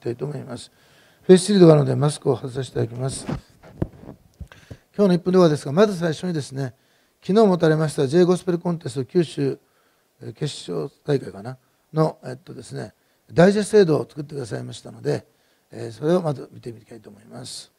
きたいと思います。フェイスシールドがあるのでマスクを外させていただきます。今日の1分動画ですが、まず最初にですね、昨日持たれました J ゴスペルコンテスト九州決勝大会かなの、えっとですね、ダイジェスト制度を作ってくださいましたので、それをまず見てみたいと思います。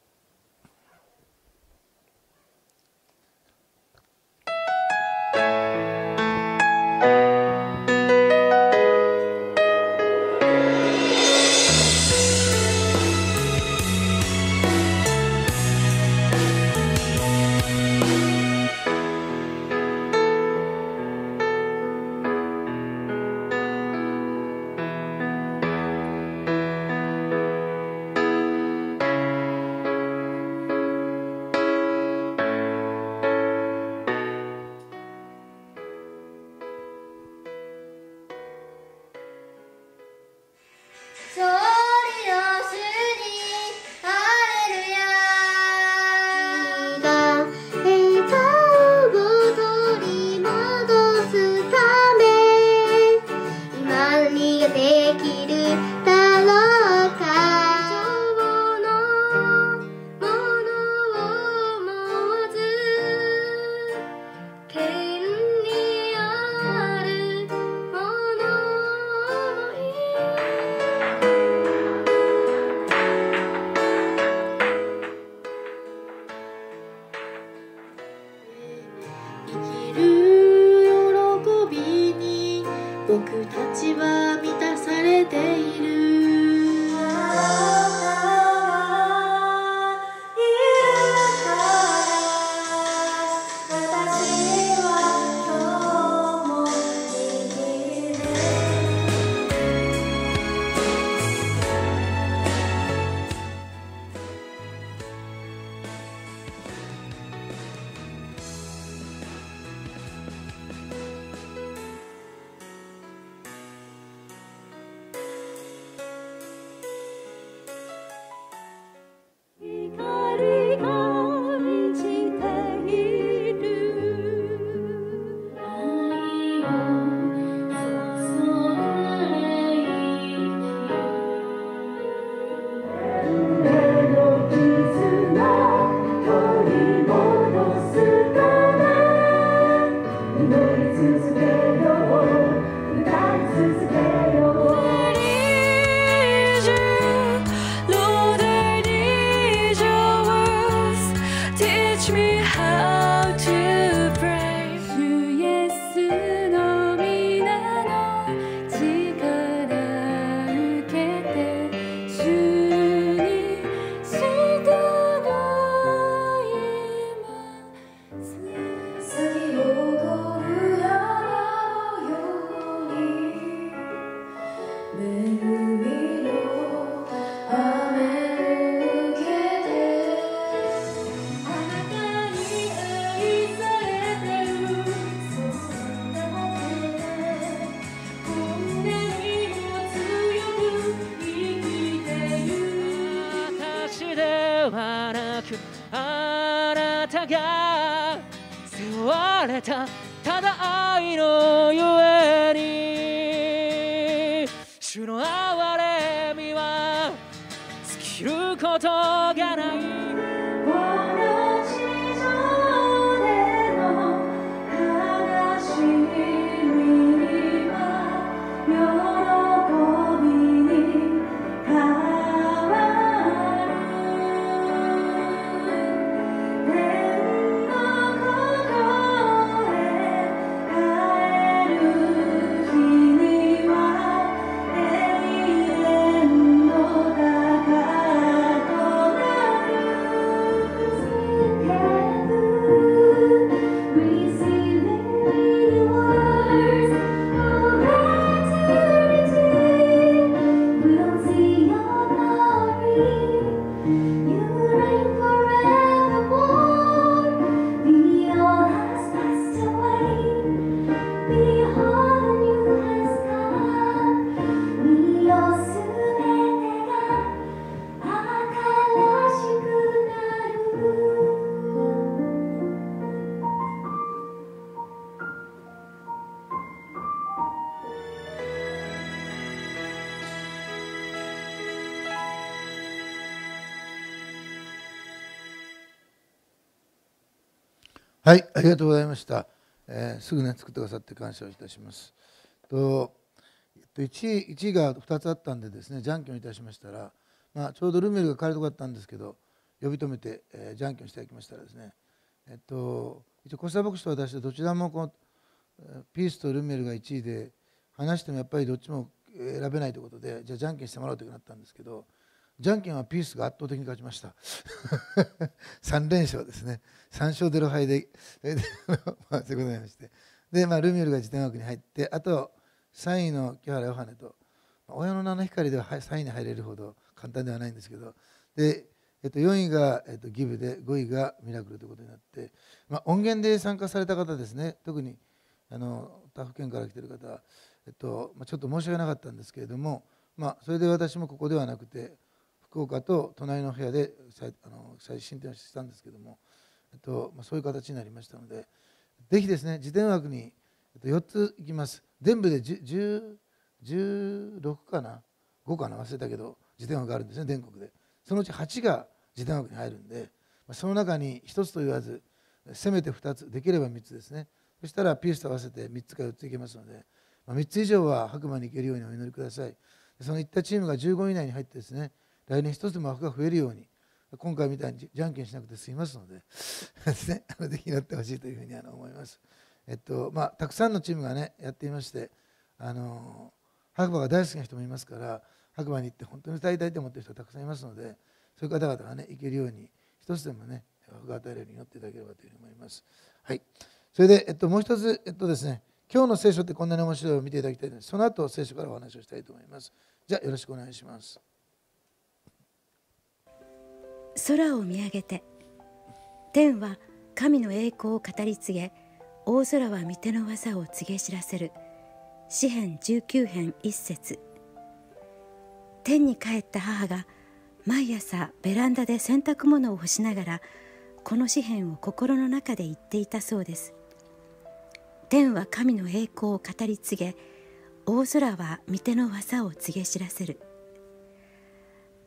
ありがとうございました、えー、すぐね作ってくださって感謝をいたしますと、えっと、1, 位1位が2つあったんでですねじゃんけんいたしましたら、まあ、ちょうどルメルが帰るとこだったんですけど呼び止めて、えー、じゃんけんしていただきましたらですねえっと一応コ小沢牧師と私とどちらもこのピースとルメルが1位で話してもやっぱりどっちも選べないということでじゃあじゃんけんしてもらおうというなったんですけどじゃんけんはピースが圧倒的に勝ちました3 連勝ですね3勝0敗でで まあ、いましてで、まあ、ルミエルが自転枠に入ってあと3位の清原ヨハネと、まあ、親の名の光では3位に入れるほど簡単ではないんですけどで、えっと、4位が、えっと、ギブで5位がミラクルということになって、まあ、音源で参加された方ですね特にあの他府県から来てる方、えっとまあ、ちょっと申し訳なかったんですけれども、まあ、それで私もここではなくて福岡と隣の部屋であの最進展をしたんですけども、えっとまあ、そういう形になりましたのでぜひですね自伝枠に、えっと、4ついきます全部で16かな5かな忘れたけど自伝枠があるんですね全国でそのうち8が自伝枠に入るんで、まあ、その中に1つと言わずせめて2つできれば3つですねそしたらピースと合わせて3つか4ついけますので、まあ、3つ以上は白馬に行けるようにお祈りくださいその行ったチームが15位以内に入ってですね来年一つでも枠が増えるように今回みたいにじゃんけんしなくて済みますので ぜひのってほしいというふうにあの思います。えっとまあ、たくさんのチームが、ね、やっていましてあの白馬が大好きな人もいますから白馬に行って本当に歌いたいと思っている人がたくさんいますのでそういう方々が、ね、行けるように一つでもね枠が与えるように祈っていただければというふうに思います。はい、それで、えっと、もう一つ、えっとですね、今日の聖書ってこんなに面白いを見ていただきたいのでその後聖書からお話をしたいと思います。じゃあよろしくお願いします。空を見上げて天は神の栄光を語り継げ大空は御手の技を告げ知らせる詩編19編1節天に帰った母が毎朝ベランダで洗濯物を干しながらこの詩篇を心の中で言っていたそうです天は神の栄光を語り継げ大空は御手の技を告げ知らせる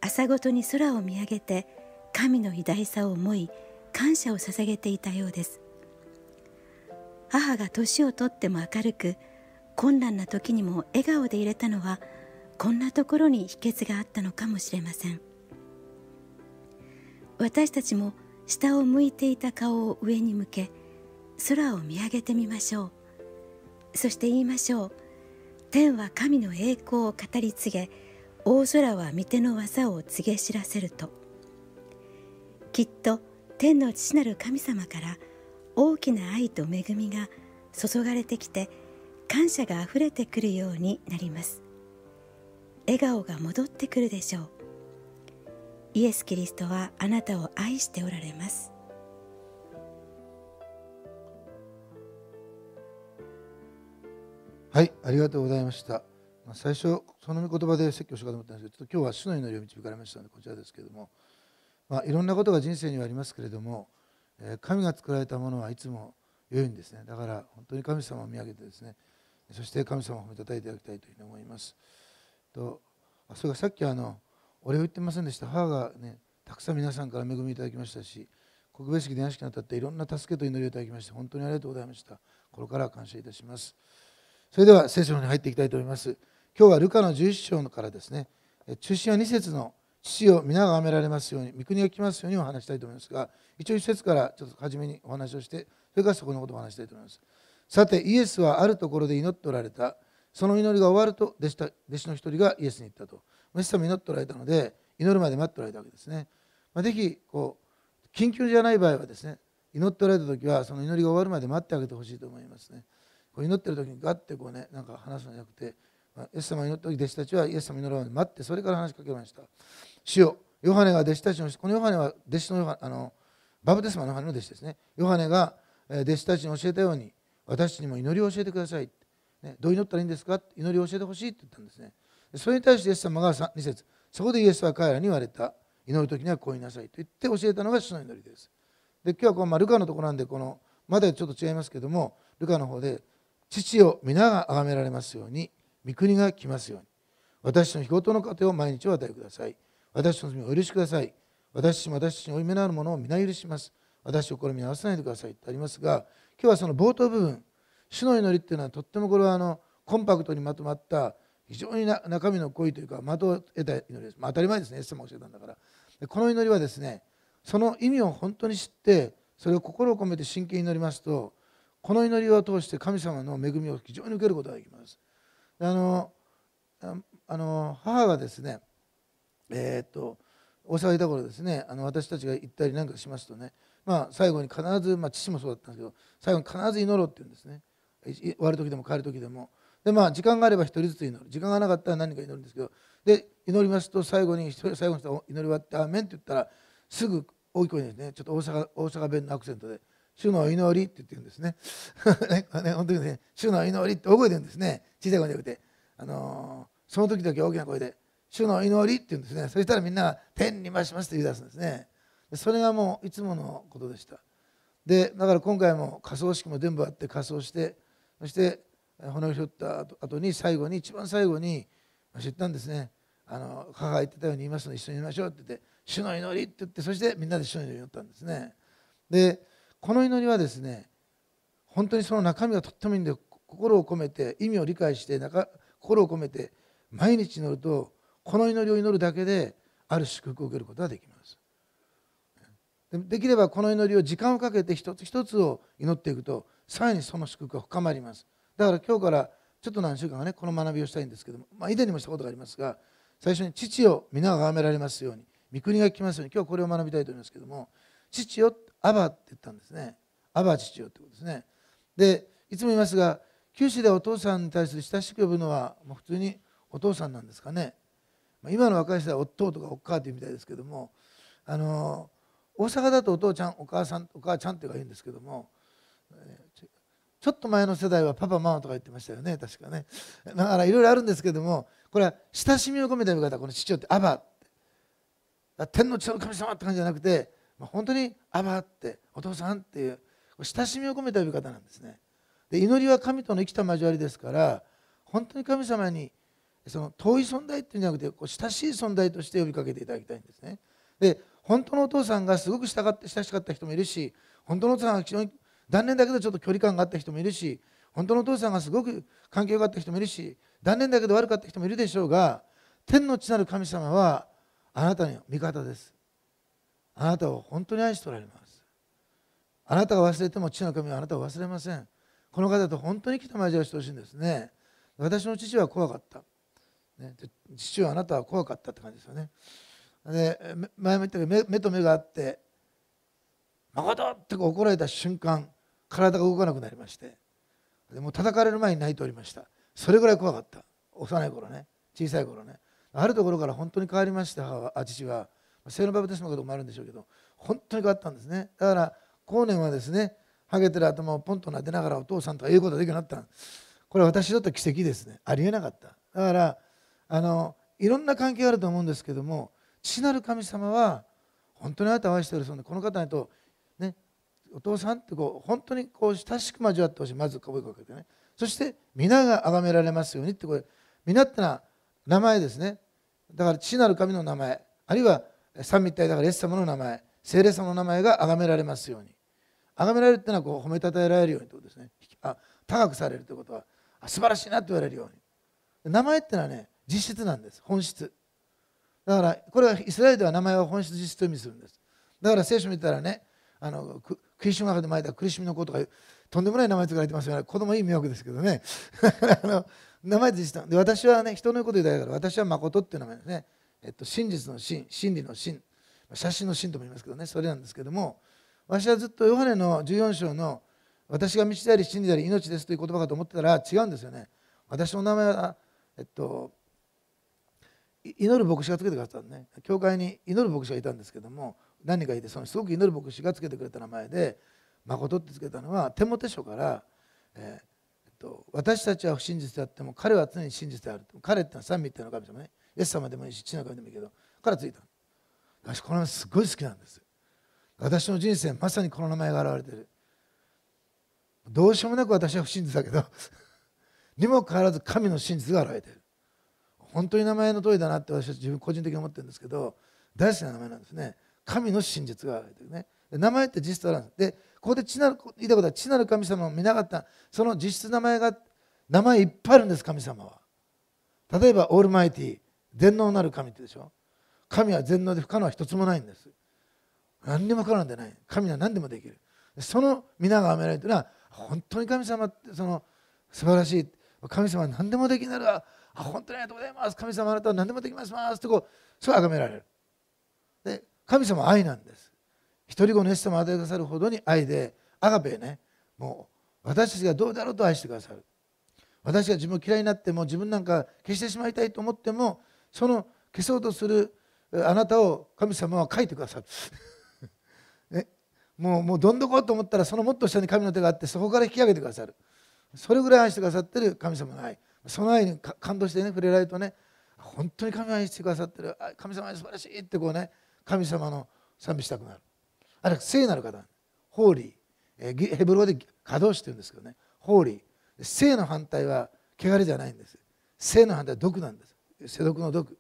朝ごとに空を見上げて神の偉大さを思い感謝を捧げていたようです母が年をとっても明るく困難な時にも笑顔でいれたのはこんなところに秘訣があったのかもしれません私たちも下を向いていた顔を上に向け空を見上げてみましょうそして言いましょう天は神の栄光を語り継げ大空は御手の技を告げ知らせると。きっと天の父なる神様から大きな愛と恵みが注がれてきて感謝があふれてくるようになります笑顔が戻ってくるでしょうイエス・キリストはあなたを愛しておられますはいありがとうございました最初その言葉で説教しようかと思ったんですけどちょっと今日は主の祈りを導かれましたのでこちらですけれどもまあ、いろんなことが人生にはありますけれども、え神が作られたものはいつも良いんですねだから本当に神様を見上げてですねそして神様を褒めたたえていただきたいというふうに思いますとあそれがさっきあのお礼を言ってませんでした母がねたくさん皆さんから恵みいただきましたし国別式電話式にあたっていろんな助けと祈りをいただきまして本当にありがとうございました心から感謝いたしますそれでは聖書に入っていきたいと思います今日はルカの11章からですね中心は2節の「父を皆が崇められますように、御国が来ますようにお話したいと思いますが、一応一節からちょっと初めにお話をして、それからそこのことをお話したいと思います。さて、イエスはあるところで祈っておられた。その祈りが終わると弟子た弟子の一人がイエスに言ったと。エス様祈っておられたので、祈るまで待っておられたわけですね。まあ、ぜひこう、緊急じゃない場合はですね、祈っておられた時は、その祈りが終わるまで待ってあげてほしいと思いますね。こう祈ってる時にガッてこうね、なんか話すのじゃなくて、まあ、イエス様祈った時、弟子たちはイエス様祈るまで待って、それから話しかけました。主よヨハネが弟子たちのこのヨハネは弟子のヨハあのバブテスマのヨハネの弟子ですねヨハネが弟子たちに教えたように私にも祈りを教えてください、ね、どう祈ったらいいんですか祈りを教えてほしいって言ったんですねそれに対してイエス様が2節そこでイエスは彼らに言われた祈る時にはこう言いなさいと言って教えたのが主の祈りですで今日はこの、ルカのところなんでこのまだちょっと違いますけどもルカの方で父を皆が崇められますように御国が来ますように私の日ごとの糧を毎日お与えください私の罪をお許しください。私も私に負い目のあるものを皆許します。私を試みに合わせないでくださいってありますが、今日はその冒頭部分、主の祈りっていうのはとってもこれはあのコンパクトにまとまった非常に中身のいというか的を得た祈りです。まあ、当たり前ですね、エス様が教えたんだから。でこの祈りはですね、その意味を本当に知って、それを心を込めて真剣に祈りますと、この祈りを通して神様の恵みを非常に受けることができます。あのあの母がですねえー、っとお騒いだ頃ですねあの私たちが行ったりなんかしますとね、まあ、最後に必ず、まあ、父もそうだったんですけど最後に必ず祈ろうって言うんですね終わる時でも帰る時でもでまあ時間があれば1人ずつ祈る時間がなかったら何か祈るんですけどで祈りますと最後に人最後の人祈り終わって「アーメン」って言ったらすぐ大きい声ですねちょっと大阪大阪弁のアクセントで「主の祈り」って言ってるんですね ね本当にね「主の祈り」って覚えてるんですね小さい声じゃなくて、あのー、その時だけ大きな声で「主の祈りって言うんですねそしたらみんなが天にましますって言い出すんですねそれがもういつものことでしたでだから今回も仮装式も全部あって仮装してそして骨を拾った後に最後に一番最後に知ったんですねあの母が言ってたように言いますので一緒に言いましょうって言って「主の祈り」って言ってそしてみんなで主の祈りを祈ったんですねでこの祈りはですね本当にその中身がとってもいいんで心を込めて意味を理解して心を込めて毎日祈るとこの祈りを祈るだけである祝福を受けることができますできればこの祈りを時間をかけて一つ一つを祈っていくとさらにその祝福が深まりますだから今日からちょっと何週間かねこの学びをしたいんですけども、まあ、以前にもしたことがありますが最初に父を皆が崇められますように御国が来ますように今日これを学びたいと思いますけども父よアバって言ったんですねアバ父よってことですねでいつも言いますが九州ではお父さんに対する親しく呼ぶのはもう普通にお父さんなんですかねまあ、今の若い人は夫とかお母とっていうみたいですけどもあの大阪だとお父ちゃんお母さんお母ちゃんというか言うんですけどもちょっと前の世代はパパママとか言ってましたよね確かねだからいろいろあるんですけどもこれは親しみを込めた呼び方この父親って「アバ」って天の地の神様って感じじゃなくて、まあ、本当に「アバ」ってお父さんっていう親しみを込めた呼び方なんですねで祈りは神との生きた交わりですから本当に神様に「その遠い存在っていうんじゃなくてこう親しい存在として呼びかけていただきたいんですね。で本当のお父さんがすごく従って親しかった人もいるし本当のお父さんが非常に残念だけどちょっと距離感があった人もいるし本当のお父さんがすごく関係があった人もいるし残念だけど悪かった人もいるでしょうが天の地なる神様はあなたの味方ですあなたを本当に愛しておられますあなたが忘れても地の神はあなたを忘れませんこの方と本当に来た交わしてほしいんですね私の父は怖かったね、父はあなたは怖かったって感じですよね。で前も言ったけど目目と目があって「まこと!」って怒られた瞬間体が動かなくなりましてでもう叩かれる前に泣いておりましたそれぐらい怖かった幼い頃ね小さい頃ねあるところから本当に変わりました母は父は性のバブテスのこともあるんでしょうけど本当に変わったんですねだから後年はですねハゲてる頭をポンと撫でながらお父さんとか言うことができるようになったこれは私にとって奇跡ですねありえなかっただからあのいろんな関係があると思うんですけども父なる神様は本当にあなたを愛しておるそうでこの方と、ね、お父さんってこう本当にこう親しく交わってほしいまず声かけてねそして皆が崇められますようにってこれ皆ってのは名前ですねだから父なる神の名前あるいは三位一体だからイエス様の名前聖霊様の名前が崇められますように崇められるっていうのはこう褒めたたえられるようにってことですねあ高くされるということは素晴らしいなって言われるように名前ってのはね実質なんです本質だからこれはイスラエルでは名前は本質実質と意味するんですだから聖書見たらねあの苦しみの中で巻いた苦しみの子とかとんでもない名前つけられてますよね子供いい迷惑ですけどね あの名前実質で私はね人の言うこと言ういから私は誠っていう名前ですね、えっと、真実の真真理の真写真の真とも言いますけどねそれなんですけども私はずっとヨハネの14章の「私が道であり真理であり命です」という言葉かと思ってたら違うんですよね私の名前はえっと祈る牧師がつけてくださったね教会に祈る牧師がいたんですけども何人かいてそのすごく祈る牧師がつけてくれた名前で「誠」ってつけたのは手モテ書から「えー、っと私たちは不真実であっても彼は常に真実である」彼ってのは三味っていうのは神様ねイエス様でもいいし父の神でもいいけどからついた私この名すごい好きなんです私の人生まさにこの名前が現れてるどうしようもなく私は不真実だけど にもかかわらず神の真実が現れてる本当に名前の通りだなって私は自分個人的に思ってるんですけど大好きな名前なんですね神の真実があるというね名前って実質あるんですでここで地なる言いたことは地なる神様を見なかったその実質名前が名前いっぱいあるんです神様は例えばオールマイティ全能なる神ってでしょ神は全能で不可能は一つもないんです何にも不可能でない神は何でもできるその皆が埋められるというのは本当に神様ってその素晴らしい神様は何でもできなら、あ、本当にありがとうございます。神様あなたは何でもできますますとこう、すぐ崇められる。で、神様は愛なんです。一人子のイエス様を与えてくださるほどに愛で、アガペね、もう私たちがどうだろうと愛してくださる。私が自分を嫌いになっても自分なんか消してしまいたいと思ってもその消そうとするあなたを神様は書いてくださる もうもうどんどこと思ったらそのもっと下に神の手があってそこから引き上げてくださるそれぐらい愛してくださってる神様の愛その愛に感動してね触れられるとね本当に神を愛してくださってる神様に素晴らしいってこうね神様の賛美したくなるあれは聖なる方ホーリー、えヘブル語で稼働してうんですけどねホーリー聖の反対は汚れじゃないんです性の反対は毒なんです世毒の毒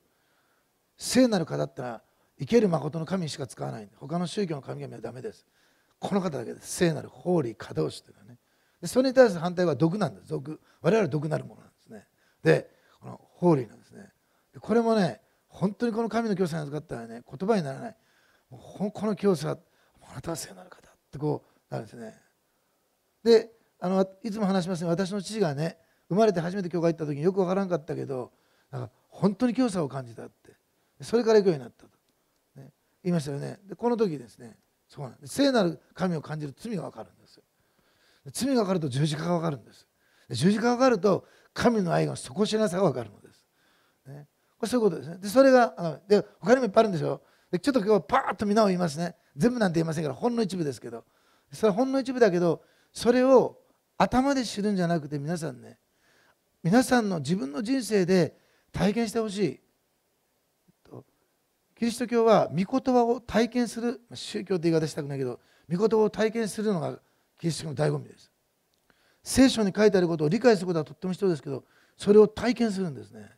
聖なる方ってのは生ける誠の神しか使わないんで他の宗教の神々はダメですこの方だけです聖なるホーリー稼働してはねそれに対する反対は毒なんです毒我々は毒なるものなんですねでこのホリーなんですねこれもね本当にこの神の教祖に預かったらね言葉にならないこの教祖はあなたは聖なる方ってこうなるんですねであのいつも話しますね私の父がね生まれて初めて教会行った時によく分からんかったけどなんか本当に教祖を感じたってそれから行くようになったと、ね、言いましたよねでこの時ですねそうなんです聖なる神を感じる罪が分かるんですよ罪が分かると十字架が分かるんです十字架が分かると神の愛の底しなさが分かるのです、ね、これそういうことですねでそれがあので他にもいっぱいあるんですよでちょっと今日パーッと皆を言いますね全部なんて言いませんからほんの一部ですけどそれはほんの一部だけどそれを頭で知るんじゃなくて皆さんね皆さんの自分の人生で体験してほしいキリスト教は御言葉を体験する宗教って言い方したくないけど御言葉を体験するのがキリスト教の醍醐味です聖書に書いてあることを理解することはとっても必要ですけどそれを体験するんですね、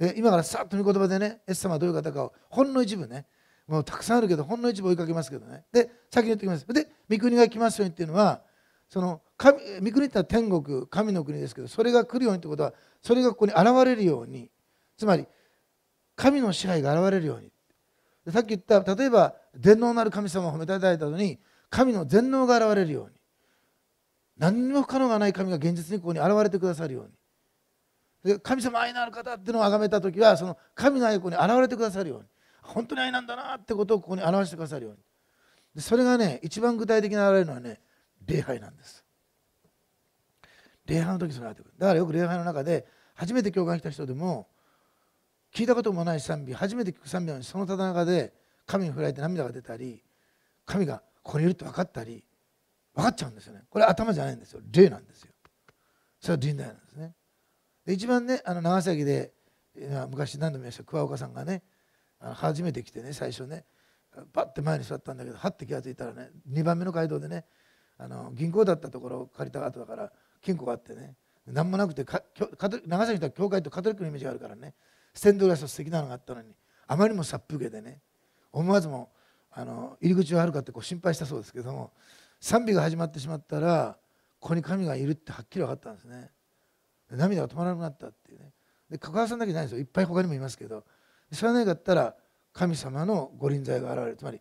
で今からさっと見言葉でねエス様はどういう方かをほんの一部ねもうたくさんあるけどほんの一部追いかけますけどねで先に言ってきますで御国が来ますようにっていうのはその神御国ってのは天国神の国ですけどそれが来るようにってことはそれがここに現れるようにつまり神の支配が現れるようにさっき言った例えば電脳なる神様を褒めたたいたのに神の全能が現れるように何にも不可能がない神が現実にここに現れてくださるようにで神様愛のある方っていうのを崇めた時はその神の愛子に現れてくださるように本当に愛なんだなってことをここに表してくださるようにでそれがね一番具体的に現れるのはね礼拝なんです礼拝の時それが出てくるだからよく礼拝の中で初めて教会に来た人でも聞いたこともない賛美初めて聞く賛美なのにそのただ中で神に振られて涙が出たり神がこれいるって分かったり分かっちゃうんですよねこれ頭じゃないんですよ霊なんですよそれは臨大なんですねで一番ねあの長崎で昔何度も言いました桑岡さんがねあの初めて来てね最初ねパッて前に座ったんだけどはって気が付いたらね2番目の街道でねあの銀行だったところを借りた後だから金庫があってね何もなくてか長崎にいたら教会とカトリックのイメージがあるからねステンドグラスの素敵なのがあったのにあまりにも殺風景でね思わずもあの入り口はあるかってこう心配したそうですけども賛美が始まってしまったらここに神がいるってはっきり分かったんですね涙が止まらなくなったっていうねで加川さんだけじゃないんですよいっぱい他にもいますけど知らないかったら神様の御臨在が現れるつまり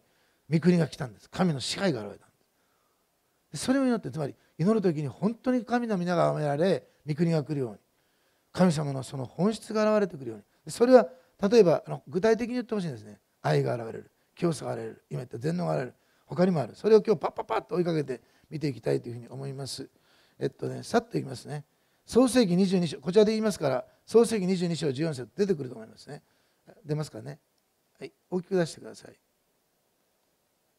御国が来たんです神の支配が現れたんですそれを祈ってつまり祈る時に本当に神の皆が崇められ御国が来るように神様のその本質が現れてくるようにそれは例えばあの具体的に言ってほしいんですね愛が現れる清さがれる今言った全能がれる他にもあるそれを今日パッパッパッと追いかけて見ていきたいというふうに思いますえっとねさっといきますね創世紀22章こちらで言いますから創世紀22章14節出てくると思いますね出ますかねはい大きく出してください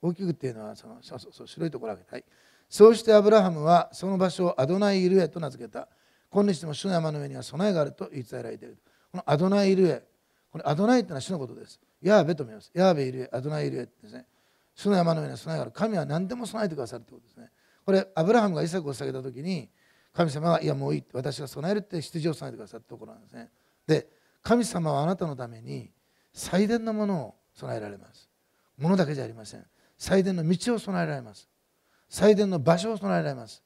大きくっていうのはそのそうそう白いところあげて、はい、そうしてアブラハムはその場所をアドナイ・イルエと名付けた今日でも主の山の上には備えがあると言い伝えられているこのアドナイ・イルエこのアドナイというのは主のことですヤーベと見ます。ヤーベいるアドナイエってですね。その山の上に備えがある。神は何でも備えてくださるということですね。これ、アブラハムがイサクを下げたときに、神様は、いや、もういい、私が備えるって羊を備えてくださったところなんですね。で、神様はあなたのために最善のものを備えられます。ものだけじゃありません。最善の道を備えられます。最善の場所を備えられます。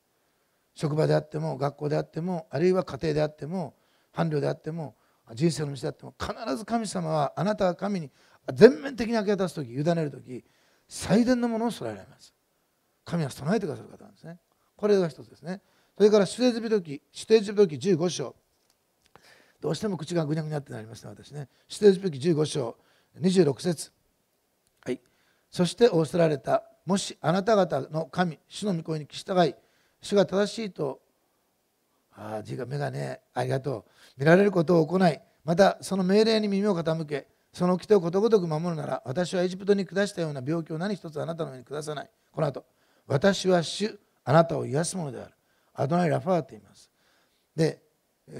職場であっても、学校であっても、あるいは家庭であっても、伴侶であっても、人生の道であっても、必ず神様はあなたは神に全面的に明け渡す時委ねる時最善のものを備えられます神は備えてくださる方なんですねこれが一つですねそれから出エジプト記出エジプト記15章どうしても口がぐにゃぐにゃってなりますね私ね出エジプト記15章26節はいそして仰せられたもしあなた方の神主の御声に従い主が正しいとああ字が目がねありがとう見られることを行いまたその命令に耳を傾けその掟をことごとく守るなら私はエジプトに下したような病気を何一つあなたの上に下さないこの後私は主あなたを癒すものであるアドナイ・ラファーって言いますで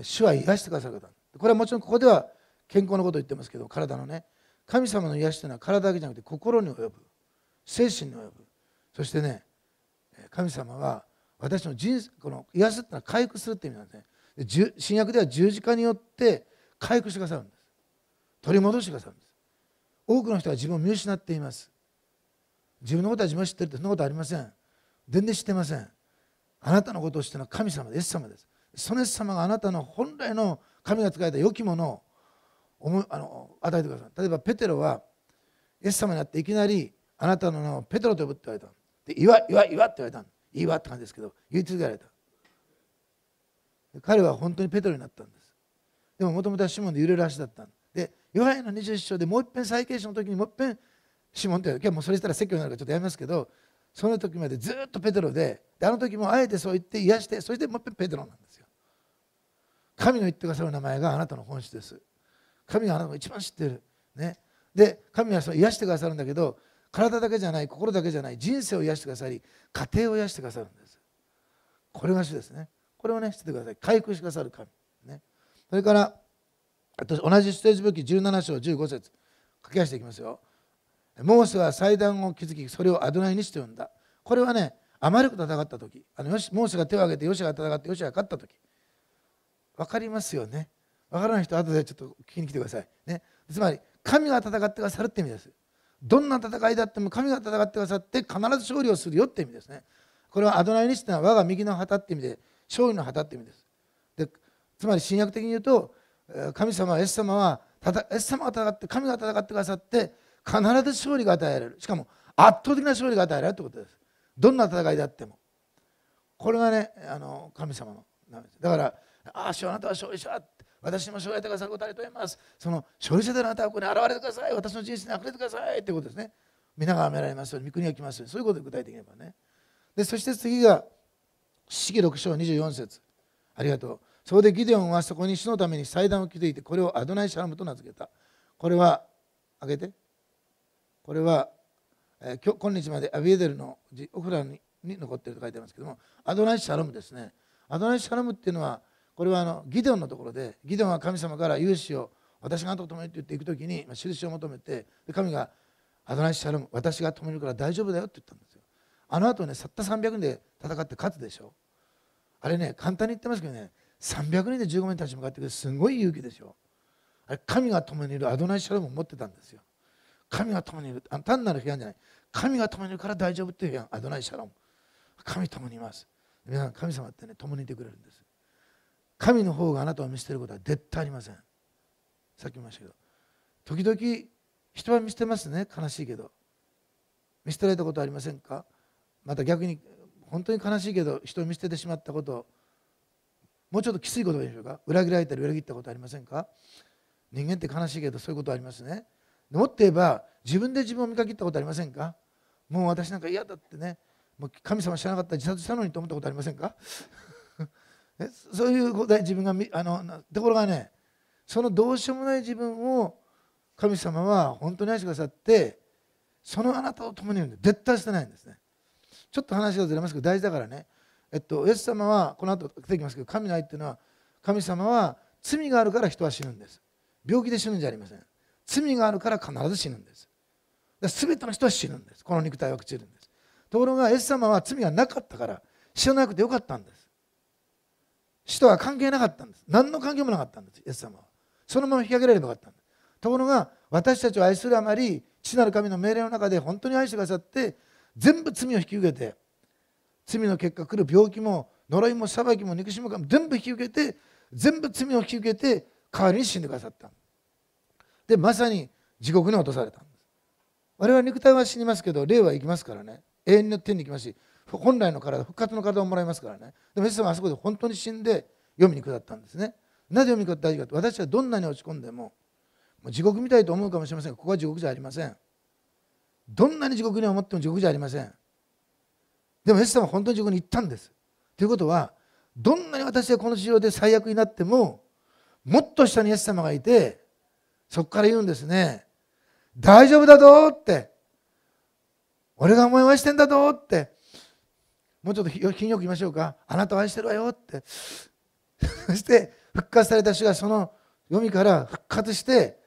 主は癒してくださる方これはもちろんここでは健康のことを言ってますけど体のね神様の癒しというのは体だけじゃなくて心に及ぶ精神に及ぶそしてね神様は私の人生この癒すっていうのは回復するっていう意味なんですね新約では十字架によって回復してくださるんです取り戻してくださるんです多くの人は自分を見失っています自分のことは自分は知ってるってそんなことありません全然知ってませんあなたのことを知ってるのは神様ですイエス様ですそのエス様があなたの本来の神が使えた良きものをあの与えてください例えばペテロはイエス様になっていきなりあなたの名をペテロと呼ぶって言われたで岩岩岩って言われた岩って感じですけど言い続けられた彼は本当にペテロになったんですでももともとはシモンで揺れる足だったんですヨハネの2四章でもう一遍再建書の時にもう一遍指紋って今日もそれしたら説教になるからちょっとやめますけどその時までずっとペテロでであの時もあえてそう言って癒してそしてもう一遍ペテロなんですよ神の言ってくださる名前があなたの本質です神があなたの一番知ってるねで神はその癒してくださるんだけど体だけじゃない心だけじゃない人生を癒してくださり家庭を癒してくださるんですこれが主ですねこれをねしててください回復してくださる神ねそれから同じステージ武器17章15節書き出していきますよモーセは祭壇を築きそれをアドナイにして呼んだこれはねあまりク戦った時あのよしモーセが手を挙げてヨシアが戦ってヨシアが勝った時分かりますよね分からない人は後でちょっと聞きに来てください、ね、つまり神が戦ってくださるって意味ですどんな戦いだっても神が戦ってくださって必ず勝利をするよって意味ですねこれはアドナイにしてのは我が右の旗って意味で勝利の旗って意味ですでつまり新約的に言うと神様エス様はエス様が戦って神が戦ってくださって必ず勝利が与えられるしかも圧倒的な勝利が与えられるということですどんな戦いであってもこれがねあの神様のだから「ああ主あなたは勝利者」私も勝利くださることありとますその勝利者であなたはここに現れてください私の人生に溢れてくださいということですね皆がめられますように御国が来ますようにそういうことで具体的に言えばねでそして次が四季六章24節ありがとうそこでギデオンはそこに死のために祭壇を築いてこれをアドナイ・シャラムと名付けたこれはあげてこれは、えー、今今日までアビエデルのオフラに残っていると書いてますけどもアドナイ・シャラムですねアドナイ・シャラムっていうのはこれはあのギデオンのところでギデオンは神様から融資を私があんたと止めるって言っていく時に、まあ、印を求めて神がアドナイ・シャラム私が止めるから大丈夫だよって言ったんですよあの後ねたった300人で戦って勝つでしょあれね簡単に言ってますけどね300人で15名立ち向かってくるすごい勇気ですよあれ神が共にいるアドナイ・シャロムを持ってたんですよ神が共にいるあ単なる批判じゃない神が共にいるから大丈夫っていう批判アドナイ・シャロム神共にいます皆さん神様ってね共にいてくれるんです神の方があなたを見捨てることは絶対ありませんさっき言いましたけど時々人は見捨てますね悲しいけど見捨てられたことありませんかまた逆に本当に悲しいけど人を見捨ててしまったこともうちょっときついことでしょうか裏切られたり裏切ったことありませんか人間って悲しいけどそういうことありますねもっと言えば自分で自分を見限ったことありませんかもう私なんか嫌だってねもう神様知らなかったら自殺したのにと思ったことありませんか そういうことで自分があのところがねそのどうしようもない自分を神様は本当に愛してくださってそのあなたを共にいるんで絶対してないんですねちょっと話がずれますけど大事だからねえっと、イエス様はこの後出てきますけど神の愛っていうのは神様は罪があるから人は死ぬんです病気で死ぬんじゃありません罪があるから必ず死ぬんですで全ての人は死ぬんですこの肉体は朽ちるんですところがイエス様は罪がなかったから死ななくてよかったんです死とは関係なかったんです何の関係もなかったんですイエス様はそのまま引き上げられなかったんですところが私たちを愛するあまり父なる神の命令の中で本当に愛してくださって全部罪を引き受けて罪の結果来る病気も呪いも裁きも憎しみも全部引き受けて全部罪を引き受けて代わりに死んでくださったでまさに地獄に落とされたんです我々肉体は死にますけど霊は行きますからね永遠の天に行きますし本来の体復活の体をもらいますからねでもイエス様はあそこで本当に死んで読みに下ったんですねなぜ読みに下った大事かと私はどんなに落ち込んでももう地獄みたいと思うかもしれませんがここは地獄じゃありませんどんなに地獄に思っても地獄じゃありませんでもイエス様は本当に自分に言ったんです。ということはどんなに私がこの地上で最悪になってももっと下にイエス様がいてそこから言うんですね大丈夫だぞって俺が思いはしてんだぞってもうちょっと品よく言いましょうかあなたを愛してるわよって そして復活された主がその読みから復活して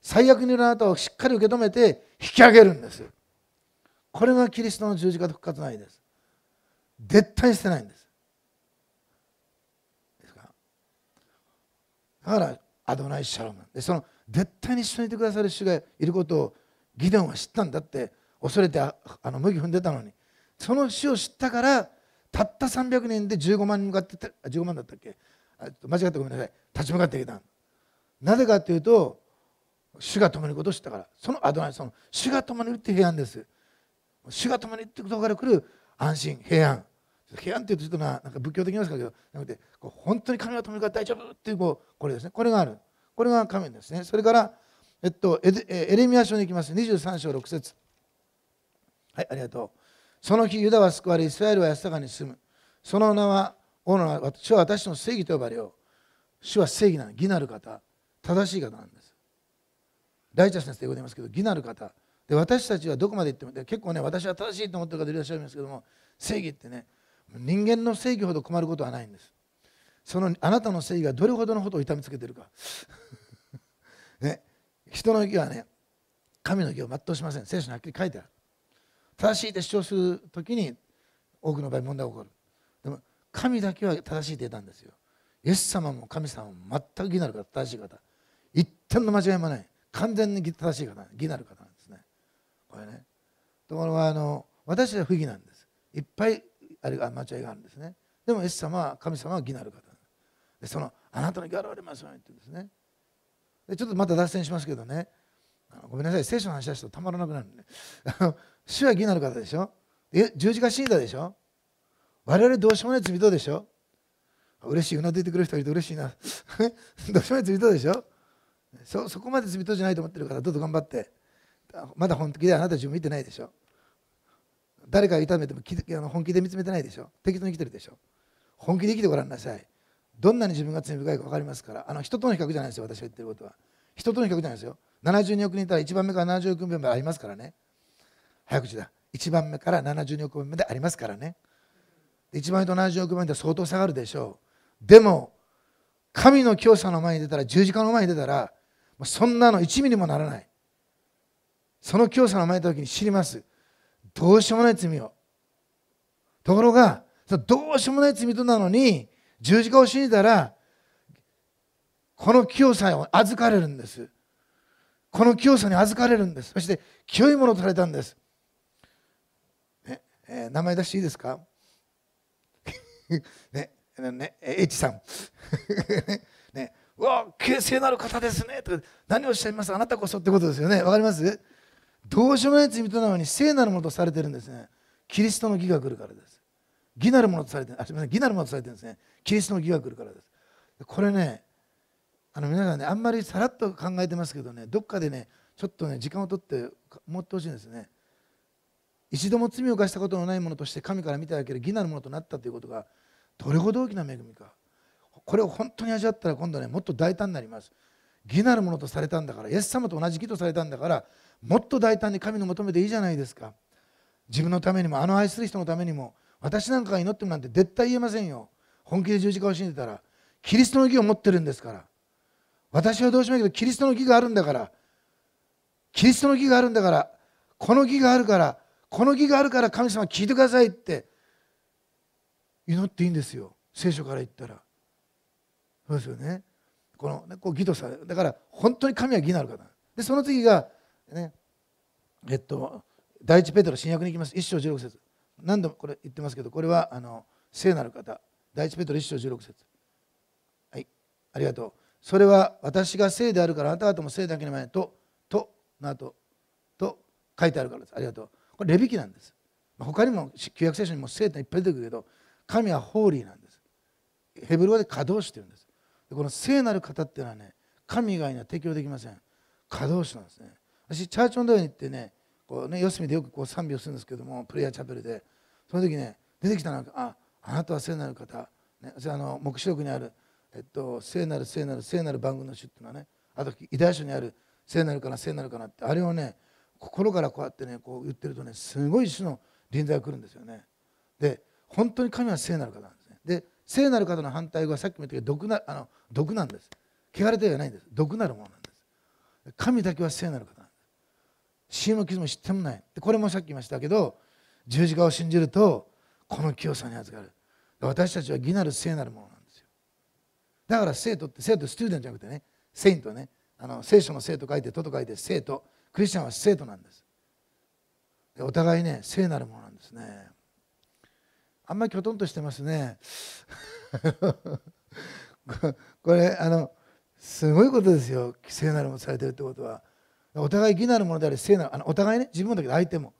最悪にいるあなたをしっかり受け止めて引き上げるんですこれがキリストの十字架と復活の愛です絶対してないんですですかだからアドナイ・シャロムでその絶対に一緒にいてくださる主がいることをギデオンは知ったんだって恐れてあの麦踏んでたのにその主を知ったからたった300人で15万に向かって15万だったっけ間違ってごめんなさい立ち向かっていけたなぜかというと主が共にいることを知ったからそのアドナイその主が共にいるって平安です主が共にいるってことから来る安心平安平安っていうとちょっとなんか仏教的なんですけどなのでこう本当に神の止めから大丈夫っていうこうこれですねこれがあるこれが神ですねそれからえっとエエレミア書に行きます23章6節はいありがとうその日ユダは救われイスラエルは安らかに住むその名は主私は私の正義と呼ばれよう主は正義なの義なる方正しい方なんですライチャスネスとで言いますけど義なる方で私たちはどこまで行っても結構ね私は正しいと思ってる方いらっしゃいますけども正義ってね人間の正義ほど困ることはないんですそのあなたの正義がどれほどのことを痛めつけてるか ね人の義はね神の義を全うしません聖書にはっきり書いてある正しいって主張するときに多くの場合問題が起こるでも神だけは正しいってたんですよイエス様も神様も全く義なる方正しい方一点の間違いもない完全に正しい方義なる方これねところがあの私は不義なんですいっぱいあれが間違いがあるんですねでもイエス様は神様は義なる方でそのあなたの義現れますようって言うんですねでちょっとまた脱線しますけどねあのごめんなさい聖書の話だとたまらなくなるんで、主は義なる方でしょ十字架死んだでしょ我々どうしようもない罪人でしょ嬉しいうなずいてくれる人いると嬉しいな どうしようもない罪人でしょそそこまで罪人じゃないと思ってるからどうぞ頑張ってまだ本気であなた自分見てないでしょ誰かが痛めてもあの本気で見つめてないでしょ適当に生きてるでしょ本気で生きてごらんなさいどんなに自分が罪深いか分かりますからあの人との比較じゃないですよ私が言ってることは人との比較じゃないですよ72億人いたら1番目から70億人までありますからね早口だ1番目から72億人までありますからね1番目と70億人で相当下がるでしょうでも神の教唆の前に出たら十字架の前に出たらそんなの1ミリもならないその教祖の前と時に知りますどうしようもない罪をところがどうしようもない罪となのに十字架を信じたらこの清さを預かれるんですこの清さに預かれるんですそして清いものとされたんです、ねえー、名前出していいですか ねねえチさん ねわあ形成のある方ですねとか何をおっしゃいますあなたこそってことですよねわかりますどうしようもない罪となのに聖なるものとされてるんですねキリストの義が来るからです義なるものとされてあすみません義なるものとされてるんですねキリストの義が来るからですこれねあの皆さんねあんまりさらっと考えてますけどねどっかでねちょっとね時間を取って持ってほしいんですね一度も罪を犯したことのないものとして神から見てあげる義なるものとなったということがどれほど大きな恵みかこれを本当に味わったら今度ねもっと大胆になります義なるものとされたんだからイエス様と同じ義とされたんだからもっと大胆に神の求めていいじゃないですか自分のためにもあの愛する人のためにも私なんかが祈ってもなんて絶対言えませんよ本気で十字架を信じたらキリストの義を持ってるんですから私はどうしようもいいけどキリストの義があるんだからキリストの義があるんだからこの義があるからこの義があるから神様聞いてくださいって祈っていいんですよ聖書から言ったらそうですよねこの、ね、こう義とされだから本当に神は義なるらでその次がねえっと第一ペテロ新約に行きます一章十六節何度もこれ言ってますけどこれはあの聖なる方第一ペテロ一章十六節はいありがとうそれは私が聖であるからあなた方も聖だけの前ととなと、と書いてあるからですありがとうこれレビキなんです他にも旧約聖書にも聖っていっぱい出てくるけど神はホーリーなんですヘブル語で稼働してるんですこの聖なる方っていうのはね神以外には適用できません稼働主なんですね私チャーチョンドウに行ってねこうね四隅でよくこう賛美をするんですけどもプレイヤーチャペルでその時ね出てきたのが「ああなたは聖なる方」ね、それあの黙示録にある、えっと「聖なる聖なる聖なる番組の主」っていうのはねあと偉大書にある「聖なるかな聖なるかな」ってあれをね心からこうやってねこう言ってるとねすごい主の臨在が来るんですよねで本当に神は聖なる方なんですねで聖なる方の反対語はさっきも言ったけど毒なあの毒なんです汚れてはないんです毒なるものなんです神だけは聖なる方死も傷も知ってもないこれもさっき言いましたけど十字架を信じるとこの清さに預かる私たちは義なる聖なるものなんですよだから生徒って生徒スチューデンじゃなくてねセイントねあの聖書の生徒書いてとと書いて生徒クリスチャンは生徒なんですお互いね聖なるものなんですねあんまりきょとんとしてますね これあのすごいことですよ聖なるものされてるってことはお互い義なるものであり聖なるあのお互いね自分だけで相手も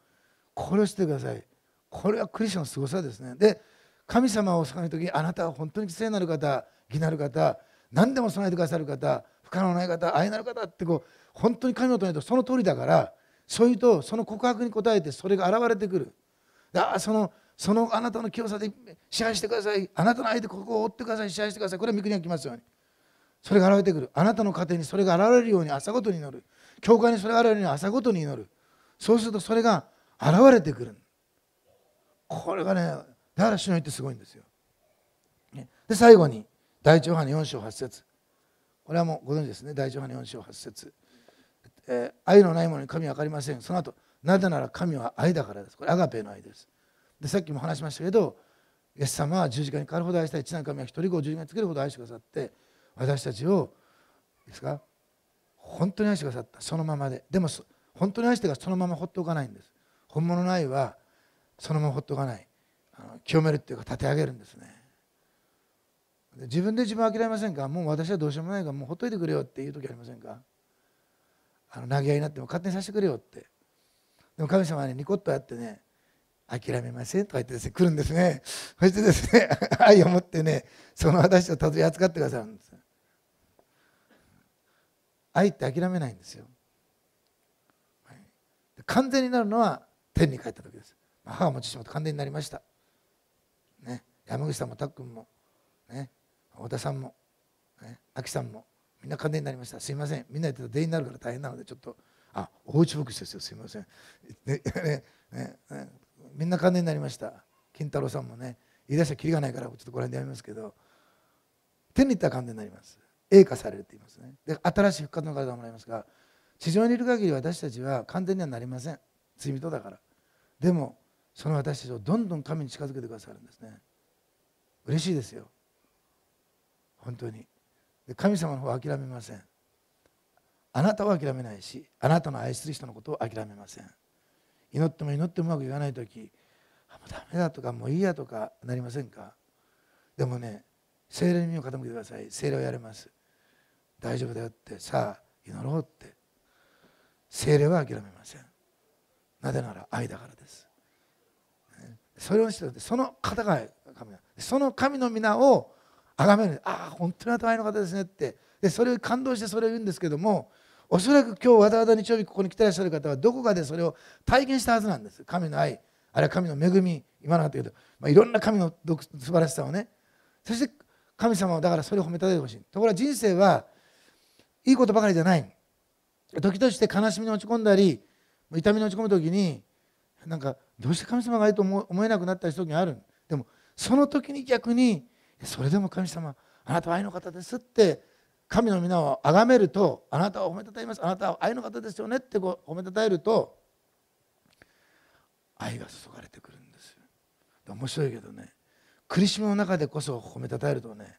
これをしてくださいこれはクリスチャンのすごさですねで神様を捧げる時あなたは本当に聖なる方義なる方何でも備えてくださる方不可能ない方愛なる方ってこう本当に神を唱えるとその通りだからそういうとその告白に応えてそれが現れてくるだそのそのあなたの清さで支配してくださいあなたの相手ここを追ってください支配してくださいこれは御国が来ますようにそれが現れてくるあなたの家庭にそれが現れるように朝ごとに乗る教会にそれがあるように朝ごとに祈るそうするとそれが現れてくるこれがねだから主の言ってすごいんですよ、ね、で最後に大腸ヨの4章8節これはもうご存知ですね大腸ヨの4章8節、えー、愛のないものに神は分かりませんその後なぜなら神は愛だからですこれアガペの愛ですでさっきも話しましたけどイエス様は十字架にかかるほど愛した一男神は一人子を十字架につけるほど愛してくださって私たちをですか本当に愛してくださったそのままででも本当に愛してからそのまま放っておかないんです本物の愛はそのまま放っておかないあの清めるっていうか立て上げるんですね自分で自分を諦めませんかもう私はどうしようもないからもうほっといてくれよっていう時ありませんかあの投げ合いになっても勝手にさせてくれよってでも神様はねニコッとやってね諦めませんとか言ってですね来るんですねそしてですね 愛を持ってねその私をたどり扱ってくださるんです愛って諦めないんですよ、完全になるのは天に帰った時です、母も父も完全になりましたね山口さんもたっくんもね太田さんもねあきさんもみんな完全になりましたすいませんみんな言ってた全員になるから大変なのでちょっとあおうち牧師ですよすいません、ねねね、ね、みんな完全になりました金太郎さんもね言い出したらきりがないからちょっとご覧でやめますけど天に行ったら完全になります栄華されると言いますねで新しい復活の体をもらいますが地上にいる限り私たちは完全にはなりません罪人だからでもその私たちをどんどん神に近づけてくださるんですね嬉しいですよ本当にで神様の方は諦めませんあなたは諦めないしあなたの愛する人のことを諦めません祈っても祈ってもうまくいかない時あもうダメだとかもういいやとかなりませんかでもね精霊に身を傾けてください精霊をやれます大丈夫だよってさあ祈ろうって精霊は諦めませんなぜなら愛だからです、それをしてその方が神その神の皆を崇めるああ本当に愛の方ですねってでそれを感動してそれを言うんですけどもおそらく今日わざわざ日曜日ここに来てらっしゃる方はどこかでそれを体験したはずなんです神の愛あるいは神の恵み今のあったけど、まあ、いろんな神の素晴らしさをねそして神様はだからそれを褒めたたえてほしいところが人生はいいことばかりじゃない時として悲しみに落ち込んだり痛みに落ち込む時になんかどうして神様がいいと思えなくなったりする時があるでもその時に逆にそれでも神様あなたは愛の方ですって神の皆を崇めるとあなたは褒めたたえますあなたは愛の方ですよねってこう褒めたたえると愛が注がれてくるんですよ面白いけどね苦しみの中でこそ褒めたたえるとね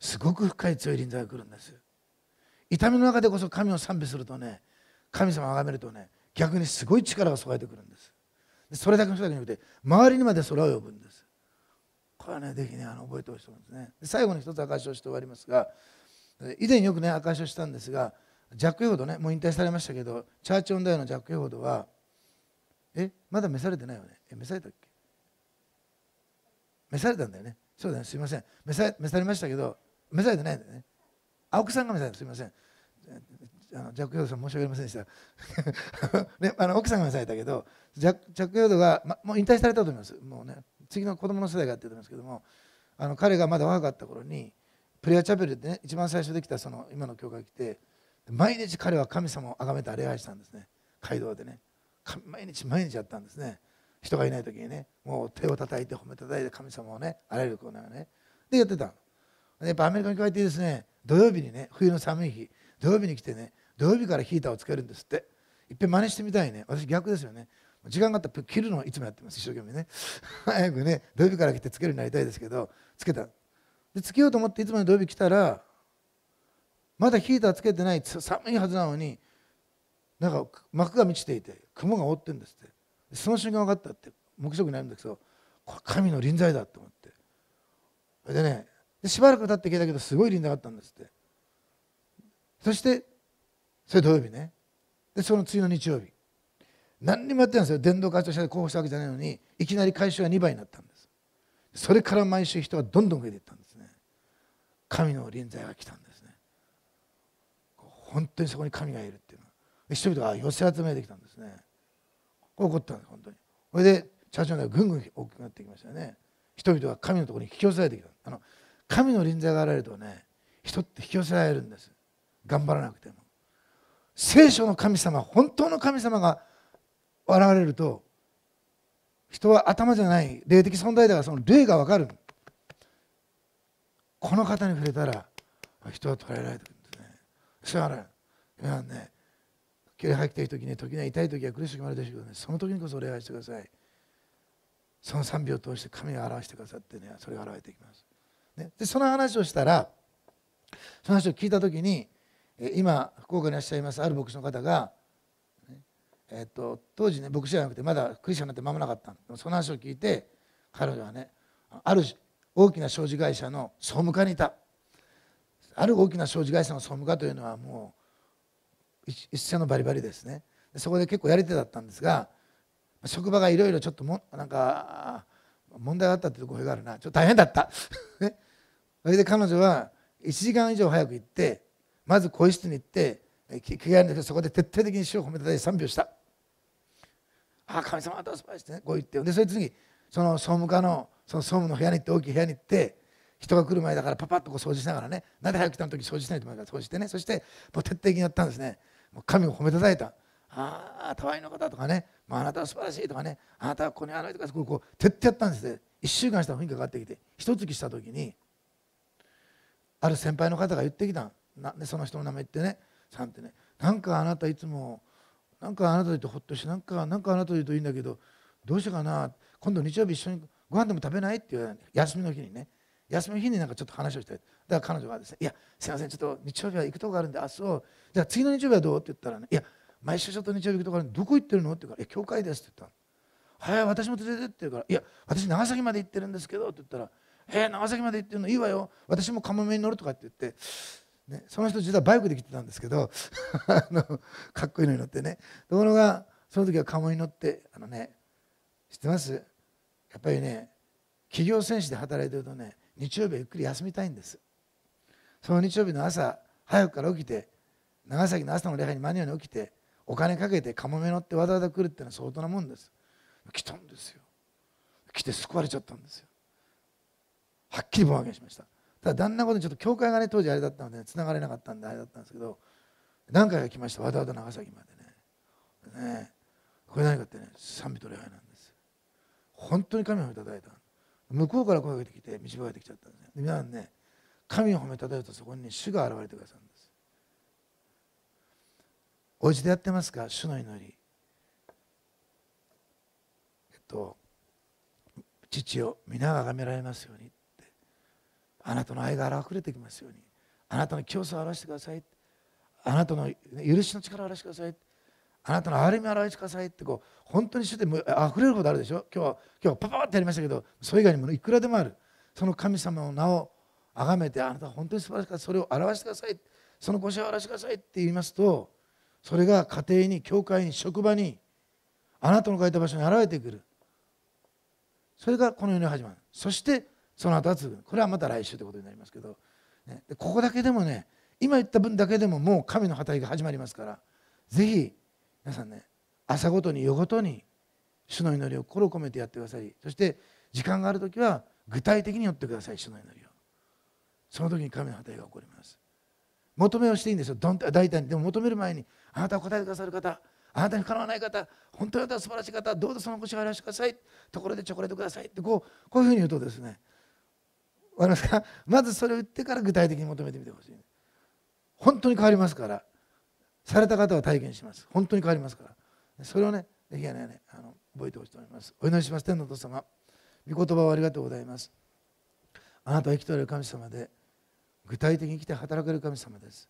すごく深い強い臨在が来るんです痛みの中でこそ神を賛美するとね神様を崇めるとね逆にすごい力が注いてくるんですそれだけの人だけにおいて周りにまでそれを呼ぶんですこれはねぜひねあの覚えてほしいと思うんですね最後に一つ証しをして終わりますが以前よくね証しをしたんですがジャック・ヨードねもう引退されましたけどチャーチオンダヤのジャック・ヨードはえまだ召されてないよねえ召されたっけ召されたんだよねそうだねすみません召さ召されましたけど召されてないんだよね青木さんが召されたすみませんあのジャック・ヨードさん申し訳ありませんでした、ね、あの奥さんが召されたけどジャジャック・ヨードが、ま、もう引退されたと思いますもうね次の子供の世代があってと思いますけどもあの彼がまだ若かった頃にプレアチャペルでね一番最初できたその今の教会来て毎日彼は神様を崇めあ礼拝したんですね街道でね毎日毎日やったんですね人がいない時にねもう手を叩いて褒めたいて神様をねあらゆる子ーねでやってたやっぱアメリカに帰ってですね土曜日にね冬の寒い日土曜日に来てね土曜日からヒーターをつけるんですっていっぺん真似してみたいね私逆ですよね時間があったら切るのをいつもやってます一生懸命ね 早くね土曜日から来てつけるようになりたいですけどつけたでつけようと思っていつもの土曜日来たらまだヒーターつけてない寒いはずなのになんか膜が満ちていて雲が覆ってるんですってその瞬間分かったって黙食になるんだけどこれ神の臨在だと思ってそれでねでしばらく経って聞いたけどすごい臨在があったんですってそしてそれ土曜日ねでその次の日曜日何にもやってないんですよ伝道会長して候補したわけじゃないのにいきなり会社が2倍になったんですそれから毎週人はどんどん増えていったんですね神の臨在が来たんですね本当にそこに神がいるっていうのは人々が寄せ集めてきたんですねこういこんです本当にそれで茶ャーぐんぐん大きくなってきましたね人々が神のところに引き寄せられてきたあの神の臨在がられるとね人って引き寄せられるんです頑張らなくても聖書の神様本当の神様が現れると人は頭じゃない霊的存在だからその霊が分かるこの方に触れたら人は捉えられてくるんですねそれはね教会入ったい時に時には痛い時は苦しくもあるでしょうけどねその時にこそお礼拝してくださいその賛美を通して神が表してくださってねそれが現れていきます、ね、でその話をしたらその話を聞いた時に今福岡にいらっしゃいますある牧師の方が、ね、えっと、当時ね牧師じゃなくてまだクリスチャンになって間もなかったその話を聞いて彼女はねある大きな商事会社の総務課にいたある大きな商事会社の総務課というのはもう一緒のバリバリですねそこで結構やり手だったんですが職場がいろいろちょっともなんか問題があったっていう声があるなちょっと大変だったそれで彼女は1時間以上早く行ってまず更衣室に行って着替えるんですけどそこで徹底的に死を褒めたたり賛美をしたああ神様どうすばいしてねこう言ってでそれ次その総務課のその総務の部屋に行って大きい部屋に行って人が来る前だからパパッとこう掃除しながらねなんで早く来たの時掃除しないと思うから掃除してねそしてもう徹底的にやったんですね神を褒めたたえたああたわいの方とかね、まあ、あなたは素晴らしいとかねあなたはここにあの人がこうこう徹底やったんですね1週間したら雰囲気がかかってきて一月した時にある先輩の方が言ってきたなでその人の名前言ってねさんってねなんかあなたいつもなんかあなたと言ってほっとしてなんかなんかあなたと言うといいんだけどどうしようかな今度日曜日一緒にご飯でも食べないって言われた休みの日にね休み日になんかちょっと話をしたいだから彼女がですね「いやすいませんちょっと日曜日は行くとこがあるんで明日をじゃあ次の日曜日はどう?」って言ったらね「いや毎週ちょっと日曜日行くとこあるんでどこ行ってるの?」って言うから「いや教会です」って言ったら。はい私も連れてって」言うから「いや私長崎まで行ってるんですけど」って言ったら「えー、長崎まで行ってるのいいわよ私もカモメに乗る」とかって言ってね、その人実はバイクで来てたんですけど あのかっこいいのに乗ってねところがその時はカモに乗ってあのね知ってますやっぱりね企業戦士で働いてるとね日曜日はゆっくり休みたいんですその日曜日の朝早くから起きて長崎の朝の礼拝に間に合うように起きてお金かけてかもめ乗ってわざわざ来るっていうのは相当なもんです来たんですよ来て救われちゃったんですよはっきり分げしましたただ旦那ごとにちょっと教会がね当時あれだったので繋がれなかったんであれだったんですけど何回か来ましたわざわざ長崎までねねこれ何かってね賛美と礼拝なんです本当に神をいただいた向こうから声がかけてきて導かてきちゃったんですね皆さんね神を褒めたたえるとそこに主が現れてくださるんですお家でやってますか主の祈りえっと父を皆が崇められますようにってあなたの愛がふれてきますようにあなたの教祖を荒らしてくださいあなたの許しの力をらしてくださいあなたの歩み表しくださいってこう本当に主で溢れることあるでしょ今日は今日はパパってやりましたけどそれ以外にもいくらでもあるその神様の名を崇めてあなたは本当に素晴らしかったそれを表してくださいそのご支配を表してくださいって言いますとそれが家庭に教会に職場にあなたの書いた場所に現れてくるそれがこの世に始まるそしてその後は続くこれはまた来週ということになりますけど、ね、ここだけでもね今言った分だけでももう神の働きが始まりますからぜひ皆さんね朝ごとに夜ごとに主の祈りを心を込めてやってくださいそして時間がある時は具体的に寄ってください主の祈りをその時に神の働きが起こります求めをしていいんですよどん大胆にでも求める前にあなたを答えてくださる方あなたにかなわない方本当にあなたは素晴らしい方どうぞその腰を荒らしてくださいところでチョコレートくださいってこうこういうふうに言うとですねわかりますかまずそれを言ってから具体的に求めてみてほしい本当に変わりますからされた方は体験します。本当に変わりますから。それをね、ぜひね、ねあの覚えてほしいと思います。お祈りします、天のお父様。御言葉をありがとうございます。あなたは生きておられる神様で、具体的に生きて働かれる神様です。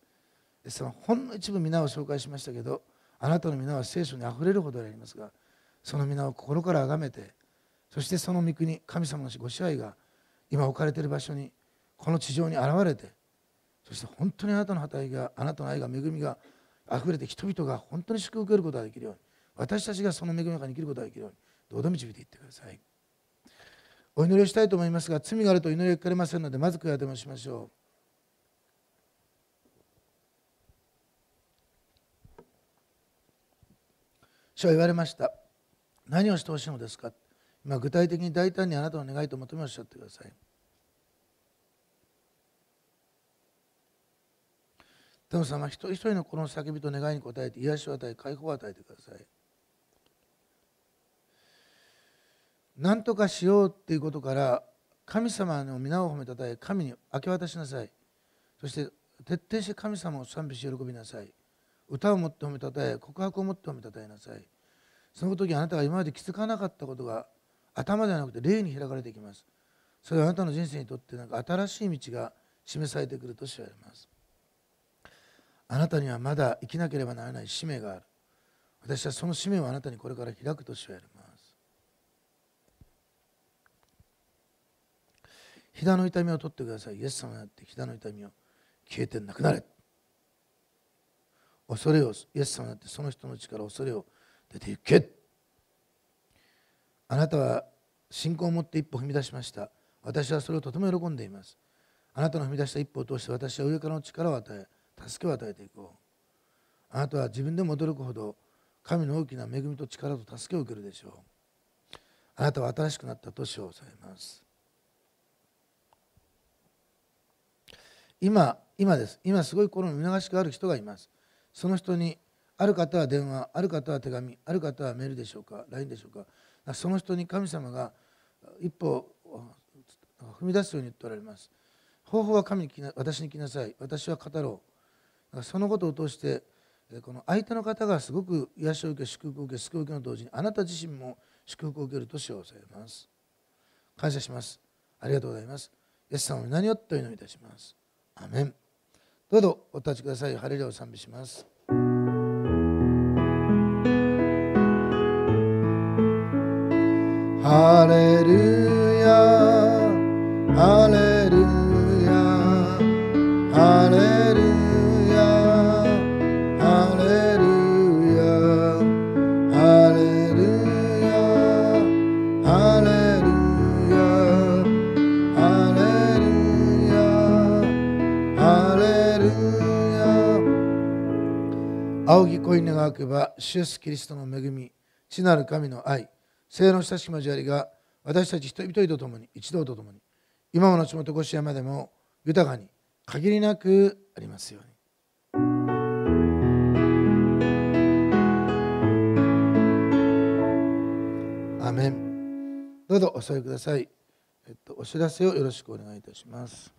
そのほんの一部皆を紹介しましたけど、あなたの皆は聖書にあふれるほどでありますが、その皆を心から崇めて、そしてその御国、神様のご支配が今置かれている場所に、この地上に現れて、そして本当にあなたの働きが、あなたの愛が、恵みが、溢れて人々が本当に祝福を受けることができるように私たちがその恵みの中に生きることができるようにどうぞ導いていってくださいお祈りをしたいと思いますが罪があると祈りを聞かれませんのでまず悔やでもしましょう主は言われました何をしてほしいのですか今具体的に大胆にあなたの願いと求めをおっしゃってください神様一人一人のこの叫びと願いに応えて癒しを与え解放を与えてください何とかしようっていうことから神様の皆を褒めたたえ神に明け渡しなさいそして徹底して神様を賛美し喜びなさい歌をもって褒めたたえ告白をもって褒めたたえなさいその時あなたが今まで気づかなかったことが頭ではなくて霊に開かれていきますそれはあなたの人生にとってなんか新しい道が示されてくると知られますあなたにはまだ生きなければならない使命がある私はその使命をあなたにこれから開く年をやりますひだの痛みを取ってくださいイエス様になってひだの痛みを消えてなくなれ恐れをイエス様になってその人の力恐れを出て行けあなたは信仰を持って一歩踏み出しました私はそれをとても喜んでいますあなたの踏み出した一歩を通して私は上からの力を与え助けを与えていこうあなたは自分でも驚くほど神の大きな恵みと力と助けを受けるでしょうあなたは新しくなった年をされます今今です今すごいこの見流しがある人がいますその人にある方は電話ある方は手紙ある方はメールでしょうか LINE でしょうかその人に神様が一歩踏み出すように言っておられます方法は神に私に来なさい私は語ろうそのことを通してこの相手の方がすごく癒しを受け祝福を受け救い受けの同時にあなた自身も祝福を受けると称されます感謝しますありがとうございますイエス様の何をと祈りいたしますアメンどうぞお立ちくださいハレルヤを賛美しますハレルヤハレルヤ仰ぎ恋願わけば、主イエスキリストの恵み、父なる神の愛、聖の親しき交わりが、私たち人々と共に、一同と共に、今もの地元越山でも豊かに、限りなくありますように。アメンどうぞお座りください。えっと、お知らせをよろしくお願いいたします。